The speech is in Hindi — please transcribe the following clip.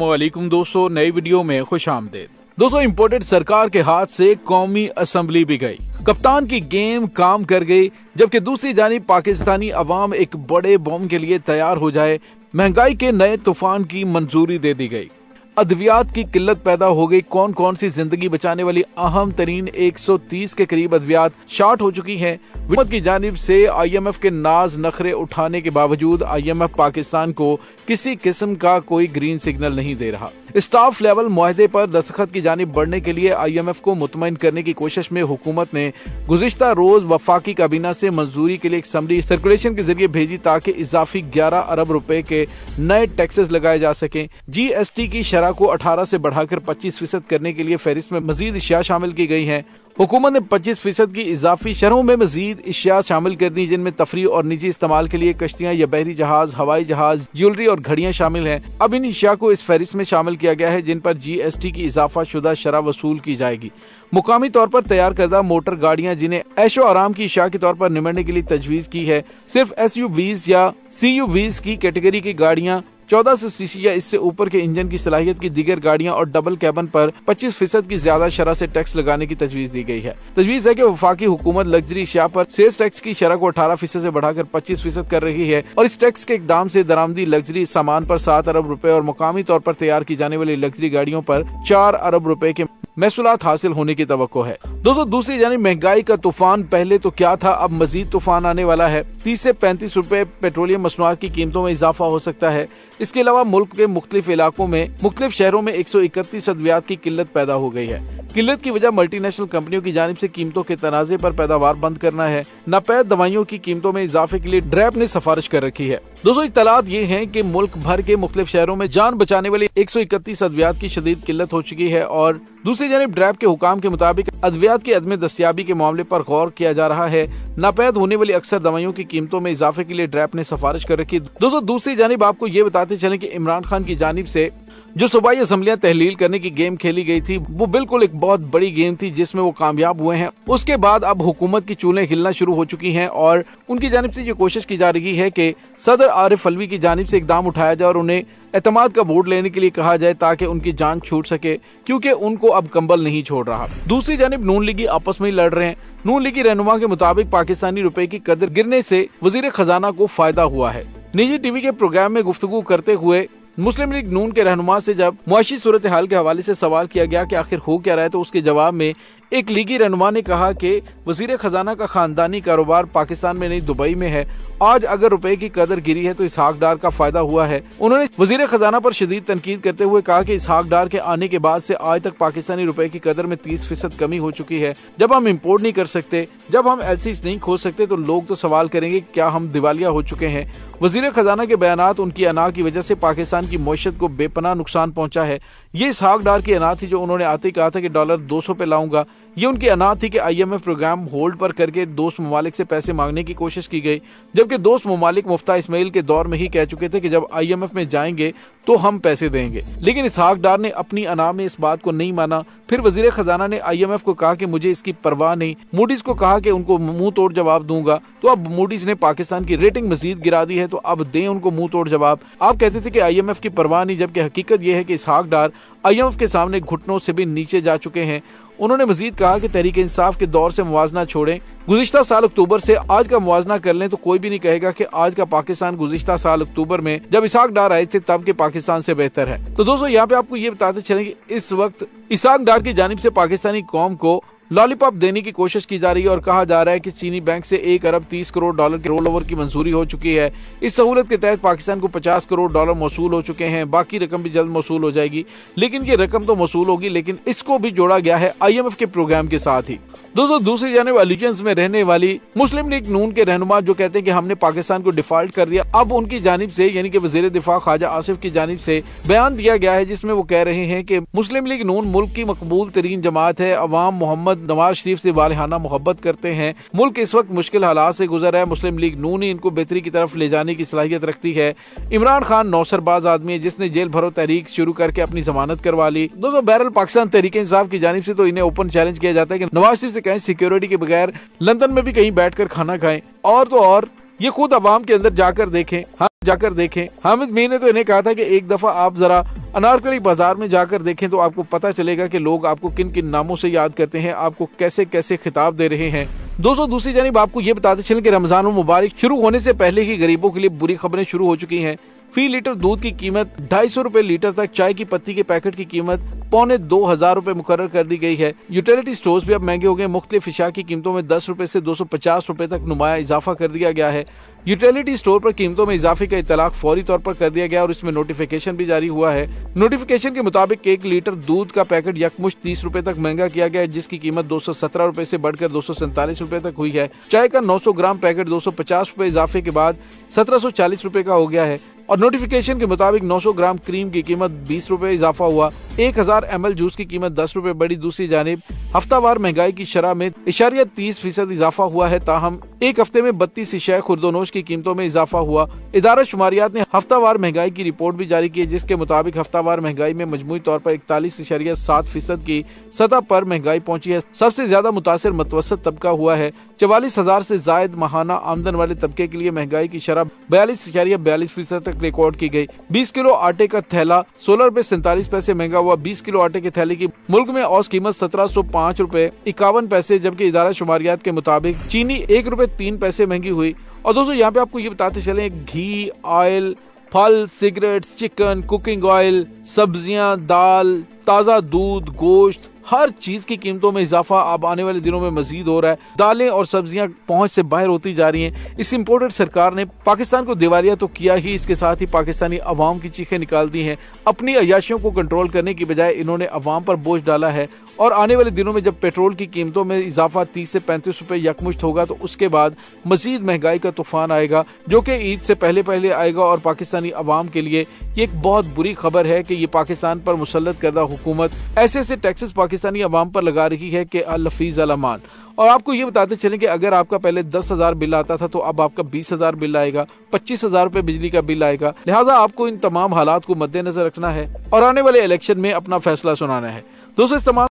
अल्लाम दोस्तों नई वीडियो में खुश आमदेद दोस्तों इम्पोर्टेड सरकार के हाथ से कौमी असम्बली भी गई कप्तान की गेम काम कर गई जबकि दूसरी जानी पाकिस्तानी अवाम एक बड़े बॉम्ब के लिए तैयार हो जाए महंगाई के नए तूफान की मंजूरी दे दी गई अद्वियात की किल्लत पैदा हो गई कौन कौन सी जिंदगी बचाने वाली अहम तरीन 130 के करीब अद्वियात शार्ट हो चुकी हैं। हुकूमत की जानब से आईएमएफ के नाज नखरे उठाने के बावजूद आईएमएफ पाकिस्तान को किसी किस्म का कोई ग्रीन सिग्नल नहीं दे रहा स्टाफ लेवल माहदे पर दस्तखत की जानब बढ़ने के लिए आईएमएफ को मुतमिन करने की कोशिश में हुकूमत ने गुजशत रोज वफाकी काबीना से मंजूरी के लिए एक समरी सर्कुलेशन के जरिए भेजी ताकि इजाफी ग्यारह अरब रुपए के नए टैक्सेस लगाए जा सके जी एस टी की शराह को 18 से बढ़ाकर 25 फीसद करने के लिए फहरिस्त में मजीद अशिया शामिल की गई हैं हुकूमत ने 25 फीसद की इजाफी शरों में मजीद अशिया शामिल कर दी जिनमें तफरी और निजी इस्तेमाल के लिए कश्तियां या बहरी जहाज हवाई जहाज ज्वेलरी और घड़ियां शामिल हैं अब इन अशिया को इस फहरिस्त में शामिल किया गया है जिन पर जी एस टी की इजाफा शुदा शरह वसूल की जाएगी मुकामी तौर पर तैयार करदा मोटर गाड़ियां जिन्हें ऐशो आराम की अशिया के तौर पर निमड़ने के लिए तजवीज़ की है सिर्फ एस यू वीज या सी यू वीज की कैटेगरी की गाड़ियाँ 1400 सीसी या इससे ऊपर के इंजन की सलाहियत की दिगर गाड़ियाँ और डबल कैबन पर 25 फीसद की ज्यादा शरह से टैक्स लगाने की तजवीज दी गई है तजवीज है की वफाकी हुकूमत लग्जरी शाह पर सेल्स टैक्स की शरह को अठारह फीसद ऐसी बढ़ाकर पच्चीस फीसद कर रही है और इस टैक्स के इकदाम ऐसी दरामदी लग्जरी सामान आरोप सात अरब रूपए और मुकामी तौर आरोप तैयार की जाने वाली लग्जरी गाड़ियों आरोप चार अरब रूपए के महसूल हासिल होने की तो है दोस्तों दूसरी जानी महंगाई का तूफान पहले तो क्या था अब मजीद तूफान आने वाला है तीस ऐसी पैंतीस रूपए पेट्रोलियम मसनूआत की कीमतों में इजाफा हो सकता है इसके अलावा मुल्क के मुख्तलिफ इलाकों में मुख्तलिफ शहरों में एक सौ इकतीस अद्वियात की किल्लत पैदा हो गई है किल्लत की वजह मल्टीनेशनल कंपनियों की जानब से कीमतों के तनाजे पर पैदावार बंद करना है नापैद दवाइयों की कीमतों में इजाफे के लिए ड्रैप ने सिफारिश कर रखी है दोस्तों इतलात ये है की मुल्क भर के मुख्तलिफ शहरों में जान बचाने वाली एक सौ इकतीस अद्वियात की शदीद किल्लत हो चुकी है और दूसरी जानब ड्रैप के हुकाम के मुताबिक अद्वियात की अदम दस्याबी के मामले पर गौर किया जा रहा है नापैद होने वाली अक्सर दवाइयों की कीमतों में इजाफे के लिए ड्रैप ने सिफारिश कर रखी दोस्तों दूसरी जानब आपको ये बताते चले की इमरान खान की जानब ऐसी जो सूबाई असम्बलियाँ तहलील करने की गेम खेली गई थी वो बिल्कुल एक बहुत बड़ी गेम थी जिसमें वो कामयाब हुए हैं उसके बाद अब हुकूमत की चूलें हिलना शुरू हो चुकी हैं और उनकी जानब से ये कोशिश की जा रही है कि सदर आरिफ अलवी की जानब से इकदाम उठाया जाए और उन्हें एतमाद का वोट लेने के लिए कहा जाए ताकि उनकी जान छूट सके क्योंकि उनको अब कंबल नहीं छोड़ रहा दूसरी जानब नून लीगी आपस में ही लड़ रहे हैं नून लीगी रहनुमा के मुताबिक पाकिस्तानी रुपए की कदर गिरने से वजीर खजाना को फायदा हुआ है निजी टीवी के प्रोग्राम में गुफ्तु करते हुए मुस्लिम लीग नून के रहनुमा से जब मुआशी सूरत हाल के हवाले से सवाल किया गया कि आखिर हो क्या रहा है तो उसके जवाब में एक लीगी रहनुमा ने कहा कि वजीर खजाना का खानदानी कारोबार पाकिस्तान में नहीं दुबई में है आज अगर रुपए की कदर गिरी है तो इसहाक डार का फायदा हुआ है उन्होंने वजीर खजाना पर शदीद तनकीद करते हुए कहा कि इसहाक डार के आने के बाद से आज तक पाकिस्तानी रुपए की कदर में तीस फीसद कमी हो चुकी है जब हम इम्पोर्ट नहीं कर सकते जब हम एल नहीं खोज सकते तो लोग तो सवाल करेंगे क्या हम दिवालिया हो चुके हैं वजीर खजाना के बयान उनकी अना की वजह से पाकिस्तान की मीशत को बेपना नुकसान पहुँचा है ये इसहाक डार की अना थी जो उन्होंने आते कहा था कि डॉलर दो सौ पे लाऊंगा ये उनकी अनाथ थी कि आईएमएफ प्रोग्राम होल्ड पर करके दोस्त ममालिक से पैसे मांगने की कोशिश की गई जबकि दोस्त ममालिक मुफ्ता इसमाइल के दौर में ही कह चुके थे कि जब आईएमएफ में जाएंगे तो हम पैसे देंगे लेकिन इसहाक डार ने अपनी अना में इस बात को नहीं माना फिर वजीर खजाना ने आईएमएफ को कहा कि मुझे इसकी परवाह नहीं मूडीज को कहा कि उनको मुंह तोड़ जवाब दूंगा तो अब मूडीज ने पाकिस्तान की रेटिंग मजीद गिरा दी है तो अब दें उनको मुंह तोड़ जवाब आप कहते थे कि आईएमएफ की परवाह नहीं जबकि हकीकत यह है कि इसहाक डार आईएमएफ के सामने घुटनों से भी नीचे जा चुके हैं उन्होंने मजीद कहा कि तहरीक इंसाफ के दौर से मुवजना छोड़ें गुजशत साल अक्टूबर से आज का मुवजना कर लें तो कोई भी नहीं कहेगा कि आज का पाकिस्तान गुजशत साल अक्टूबर में जब इसाक डार आए थे तब के पाकिस्तान से बेहतर है तो दोस्तों यहाँ पे आपको ये बताते चले कि इस वक्त इसाक डार की जानब से पाकिस्तानी कौम को लॉलीपॉप देने की कोशिश की जा रही है और कहा जा रहा है कि चीनी बैंक से एक अरब तीस करोड़ डॉलर के रोल ओवर की मंजूरी हो चुकी है इस सहूलत के तहत पाकिस्तान को पचास करोड़ डॉलर मौसू हो चुके हैं बाकी रकम भी जल्द मौसू हो जाएगी लेकिन ये रकम तो मौसू होगी लेकिन इसको भी जोड़ा गया है आई के प्रोग्राम के साथ ही दोस्तों दूसरी जानब अलीजेंस में रहने वाली मुस्लिम लीग नून के रहनुमा जो कहते हैं कि हमने पाकिस्तान को डिफॉल्ट कर दिया अब उनकी जानब से यानी कि वजीर दिफा ख्वाजा आसिफ की जानब से बयान दिया गया है जिसमें वो कह रहे हैं कि मुस्लिम लीग नून मुल्क की मकबूल तरीन जमात है अवाम मोहम्मद नवाज शरीफ से वालहाना मोहब्बत करते हैं मुल्क इस वक्त मुश्किल हालात से गुजर है मुस्लिम लीग नू ने इनको बेहतरी की तरफ ले जाने की सलाहियत रखती है इमरान खान नौसरबाज आदमी है जिसने जेल भरो तहरीक शुरू करके अपनी जमानत करवा ली दोस्तों बहरल पाकिस्तान तरीके इंसाफ की जानब ऐसी तो इन्हें ओपन चैलेंज किया जाता है की नवाज शरीफ ऐसी कहें सिक्योरिटी के बगैर लंदन में भी कहीं कर खाना खाएं और तो और ये खुद आवाम के अंदर जाकर देखें हम जाकर देखें हामिद मीर ने तो इन्हें कहा था कि एक दफा आप जरा अनारकली बाजार में जाकर देखें तो आपको पता चलेगा कि लोग आपको किन किन नामों से याद करते हैं आपको कैसे कैसे खिताब दे रहे हैं दोस्तों दूसरी जानब आपको ये बताते चले कि रमजान मुबारक शुरू होने से पहले ही गरीबों के लिए बुरी खबरें शुरू हो चुकी हैं फी लीटर दूध की कीमत ढाई सौ रूपए लीटर तक चाय की पत्ती के पैकेट की कीमत पौने दो हजार रूपए मुकर कर दी गई है यूटिलिटी स्टोर भी अब महंगे हो गए मुख्तलिफ अशा की कीमतों में दस रूपए ऐसी दो सौ पचास रूपए तक नुमाया इजाफा कर दिया गया है यूटिलिटी स्टोर पर कीमतों में इजाफे का इतलाक फौरी तौर पर कर दिया गया और इसमें नोटिफिकेशन भी जारी हुआ है नोटिफिकेशन के मुताबिक एक लीटर दूध का पैकेट यकमुश तीस रूपए तक महंगा किया गया है जिसकी कीमत दो सौ सत्रह रूपए ऐसी बढ़कर दो सौ सैंतालीस रूपए तक हुई है चाय का नौ सौ ग्राम पैकेट दो सौ पचास रूपए इजाफे के बाद सत्रह सौ चालीस रूपए का हो गया है और नोटिफिकेशन के मुताबिक 900 ग्राम क्रीम की कीमत बीस रूपए इजाफा हुआ 1000 हजार जूस की कीमत दस रूपए बढ़ी दूसरी जानब हफ्तावार महंगाई की शराह में इशारिया तीस फीसद इजाफा हुआ है ताहम एक हफ्ते में बत्तीस शय खुर्दोनोश की कीमतों में इजाफा हुआ इदारा शुमारियात ने हफ्तावार महंगाई की रिपोर्ट भी जारी की है जिसके मुताबिक हफ्तावार महंगाई में मजमू तौर पर इकतालीस इशारिया सात फीसद की सतह पर महंगाई पहुंची है सबसे ज्यादा मुतासर मतवसत तबका हुआ है चवालीस हजार ऐसी जायद महाना आमदन वाले तबके के लिए महंगाई की शराह बयालीस इशारिया बयालीस फीसद तक रिकॉर्ड की गई 20 किलो आटे का थैला सोलह रूपए सैतालीस पैसे महंगा हुआ 20 किलो आटे के थैले की मुल्क में औस कीमत सत्रह सौ पाँच रूपए इक्यावन पैसे जबकि इदारा शुमारियात के मुताबिक चीनी एक रूपए तीन पैसे महंगी हुई और दोस्तों यहाँ पे आपको ये बताते चले घी ऑयल फल सिगरेट चिकन कुकिंग ऑयल सब्जियाँ दाल ताज़ा दूध गोश्त हर चीज की कीमतों में इजाफा अब आने वाले दिनों में मजीद हो रहा है दालें और सब्जियां पहुंच से बाहर होती जा रही हैं इस इम्पोर्टेड सरकार ने पाकिस्तान को दिवालिया तो किया ही इसके साथ ही पाकिस्तानी अवाम की चीखें निकाल दी हैं अपनी अयाशियों को कंट्रोल करने की बजाय इन्होंने अवाम पर बोझ डाला है और आने वाले दिनों में जब पेट्रोल की कीमतों में इजाफा तीस से पैंतीस रुपए यकमुश्त होगा तो उसके बाद मजीद महंगाई का तूफान आएगा जो कि ईद से पहले पहले आएगा और पाकिस्तानी अवाम के लिए ये एक बहुत बुरी खबर है कि ये पाकिस्तान पर मुसलत करदा हुकूमत ऐसे ऐसे टैक्सेस पाकिस्तानी अवाम पर लगा रही है कि अलफीज़ अलमान और आपको ये बताते चलें कि अगर आपका पहले दस हज़ार बिल आता था तो अब आपका बीस हज़ार बिल आएगा पच्चीस हज़ार रूपए बिजली का बिल आएगा लिहाजा आपको इन तमाम हालात को मद्देनजर रखना है और आने वाले इलेक्शन में अपना फैसला सुनाना है दोस्तों इस तमाम